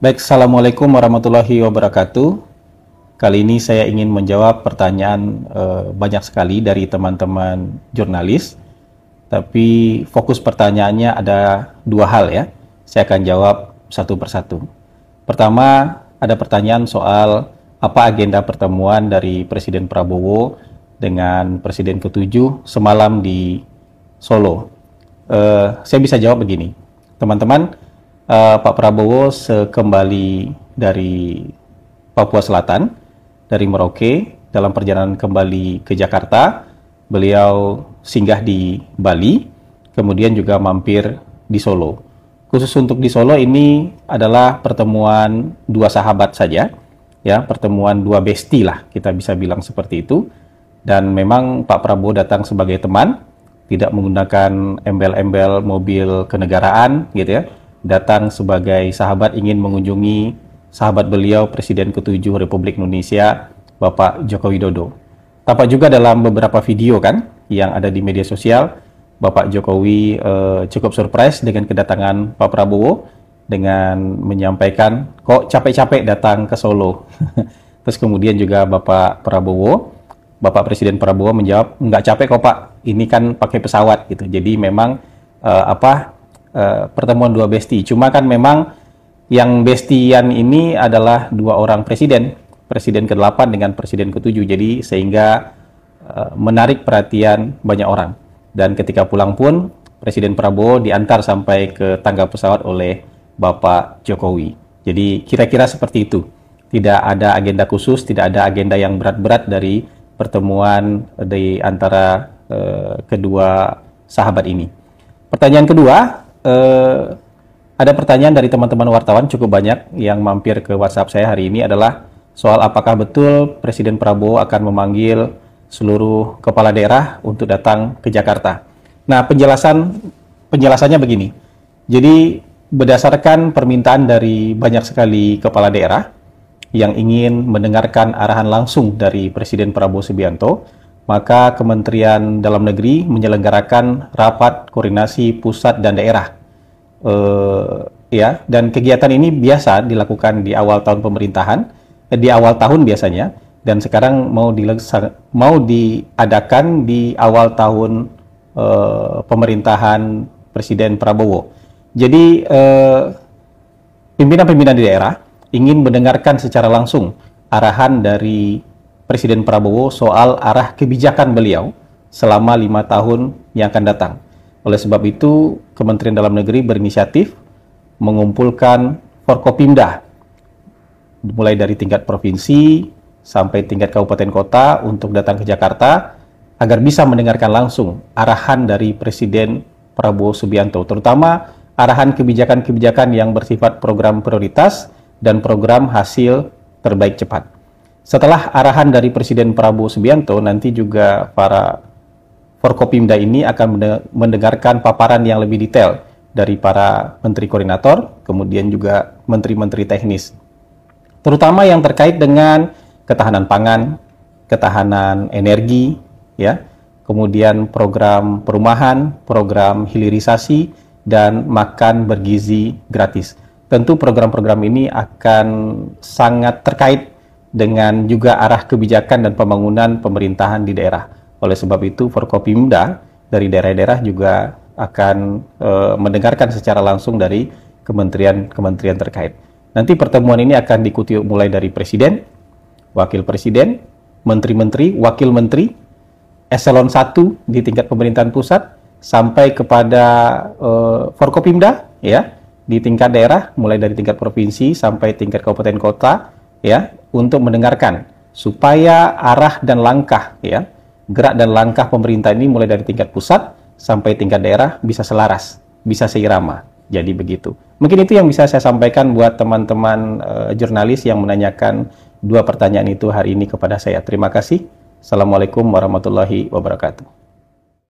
Baik, Assalamualaikum warahmatullahi wabarakatuh. Kali ini saya ingin menjawab pertanyaan e, banyak sekali dari teman-teman jurnalis, tapi fokus pertanyaannya ada dua hal ya. Saya akan jawab satu persatu. Pertama, ada pertanyaan soal apa agenda pertemuan dari Presiden Prabowo dengan Presiden Ketujuh semalam di Solo. E, saya bisa jawab begini, teman-teman uh, Pak Prabowo kembali dari Papua Selatan, dari Merauke, dalam perjalanan kembali ke Jakarta, beliau singgah di Bali, kemudian juga mampir di Solo. Khusus untuk di Solo ini adalah pertemuan dua sahabat saja, ya pertemuan dua besti lah kita bisa bilang seperti itu. Dan memang Pak Prabowo datang sebagai teman, tidak menggunakan embel-embel mobil kenegaraan gitu ya, datang sebagai sahabat ingin mengunjungi sahabat beliau Presiden ke-7 Republik Indonesia Bapak Joko Widodo. Tampak juga dalam beberapa video kan yang ada di media sosial Bapak Jokowi eh, cukup surprise dengan kedatangan Pak Prabowo dengan menyampaikan kok capek-capek datang ke Solo. Terus kemudian juga Bapak Prabowo, Bapak Presiden Prabowo menjawab nggak capek kok Pak, ini kan pakai pesawat gitu. Jadi memang eh, apa uh, pertemuan dua besti. Cuma kan memang yang bestian ini adalah dua orang presiden, presiden ke-8 dengan presiden ke-7. Jadi sehingga eh, menarik perhatian banyak orang. Dan ketika pulang pun Presiden Prabowo diantar sampai ke tangga pesawat oleh Bapak Jokowi. Jadi kira-kira seperti itu. Tidak ada agenda khusus, tidak ada agenda yang berat-berat dari pertemuan di antara uh, kedua sahabat ini. Pertanyaan kedua, eh, ada pertanyaan dari teman-teman wartawan cukup banyak yang mampir ke WhatsApp saya hari ini adalah soal apakah betul Presiden Prabowo akan memanggil seluruh kepala daerah untuk datang ke Jakarta. Nah, penjelasan penjelasannya begini. Jadi berdasarkan permintaan dari banyak sekali kepala daerah yang ingin mendengarkan arahan langsung dari Presiden Prabowo Subianto, maka Kementerian Dalam Negeri menyelenggarakan rapat koordinasi pusat dan daerah. Uh, ya, dan kegiatan ini biasa dilakukan di awal tahun pemerintahan, eh, di awal tahun biasanya, dan sekarang mau dileksa, mau diadakan di awal tahun uh, pemerintahan Presiden Prabowo. Jadi eh, pimpinan-pimpinan uh, di daerah ingin mendengarkan secara langsung arahan dari Presiden Prabowo soal arah kebijakan beliau selama lima tahun yang akan datang. Oleh sebab itu, Kementerian Dalam Negeri berinisiatif mengumpulkan Forkopimda, mulai dari tingkat provinsi sampai tingkat kabupaten kota untuk datang ke Jakarta agar bisa mendengarkan langsung arahan dari Presiden Prabowo Subianto, terutama arahan kebijakan-kebijakan yang bersifat program prioritas dan program hasil terbaik cepat. Setelah arahan dari Presiden Prabowo Subianto, nanti juga para Forkopimda ini akan mendengarkan paparan yang lebih detail dari para menteri koordinator, kemudian juga menteri-menteri teknis. Terutama yang terkait dengan ketahanan pangan, ketahanan energi, ya, kemudian program perumahan, program hilirisasi, dan makan bergizi gratis. Tentu program-program ini akan sangat terkait dengan juga arah kebijakan dan pembangunan pemerintahan di daerah. Oleh sebab itu, Forkopimda dari daerah-daerah juga akan e, mendengarkan secara langsung dari kementerian-kementerian terkait. Nanti pertemuan ini akan diikuti mulai dari presiden, wakil presiden, menteri-menteri, wakil menteri, eselon 1 di tingkat pemerintahan pusat sampai kepada e, Forkopimda ya di tingkat daerah mulai dari tingkat provinsi sampai tingkat kabupaten kota ya untuk mendengarkan supaya arah dan langkah ya gerak dan langkah pemerintah ini mulai dari tingkat pusat sampai tingkat daerah bisa selaras bisa seirama jadi begitu mungkin itu yang bisa saya sampaikan buat teman-teman e, jurnalis yang menanyakan dua pertanyaan itu hari ini kepada saya terima kasih assalamualaikum warahmatullahi wabarakatuh